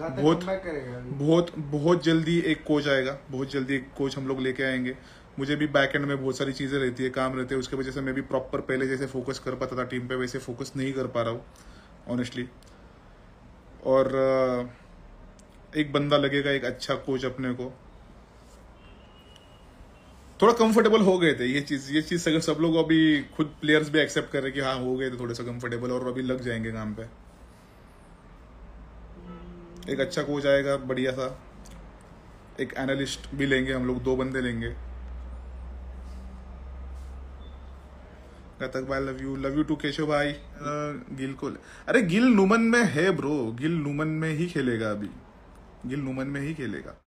बहुत बहुत बहुत जल्दी एक कोच आएगा बहुत जल्दी एक कोच हम लोग लेके आएंगे मुझे भी बैक एंड में बहुत सारी चीज़ें रहती है काम रहते हैं उसके वजह से मैं भी प्रॉपर पहले जैसे फोकस कर पाता था टीम पे वैसे फोकस नहीं कर पा रहा हूँ ऑनेस्टली और एक बंदा लगेगा एक अच्छा कोच अपने को थोड़ा कंफर्टेबल हो गए थे ये चीज़ ये चीज़ सब लोग अभी खुद प्लेयर्स भी एक्सेप्ट कर रहे कि हाँ हो गए थे थोड़े से कंफर्टेबल और अभी लग जाएंगे काम पे एक अच्छा कोच आएगा बढ़िया सा एक एनालिस्ट भी लेंगे हम लोग दो बंदे लेंगे गतक भाई love you love you too Keshav भाई गिल को अरे गिल नुमन में है ब्रो गिल नुमन में ही खेलेगा अभी गिल नुमन में ही खेलेगा